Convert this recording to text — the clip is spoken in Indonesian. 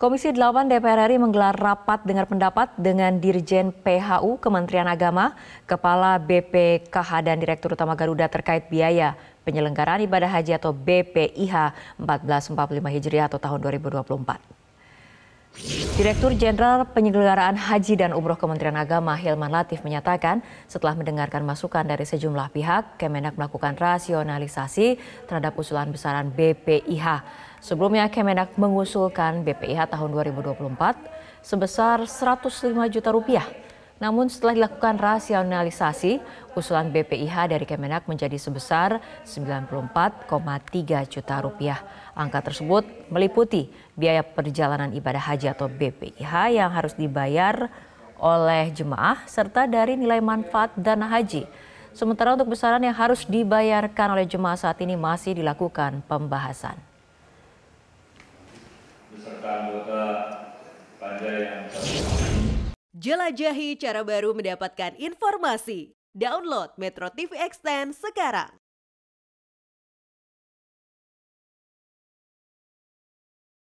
Komisi 8 DPR RI menggelar rapat dengar pendapat dengan Dirjen PHU Kementerian Agama, Kepala BPKH dan Direktur Utama Garuda terkait biaya penyelenggaraan ibadah haji atau BPIH 1445 Hijriah atau tahun 2024. Direktur Jenderal Penyelenggaraan Haji dan Umroh Kementerian Agama Hilman Latif menyatakan setelah mendengarkan masukan dari sejumlah pihak, Kemenak melakukan rasionalisasi terhadap usulan besaran BPIH. Sebelumnya Kemenak mengusulkan BPIH tahun 2024 sebesar 105 juta rupiah. Namun setelah dilakukan rasionalisasi, usulan BPIH dari Kemenak menjadi sebesar 94,3 juta rupiah. Angka tersebut meliputi biaya perjalanan ibadah haji atau BPIH yang harus dibayar oleh jemaah serta dari nilai manfaat dana haji. Sementara untuk besaran yang harus dibayarkan oleh jemaah saat ini masih dilakukan pembahasan beserta anggota panja yang Jelajahi cara baru mendapatkan informasi. Download Metro TV Extend sekarang.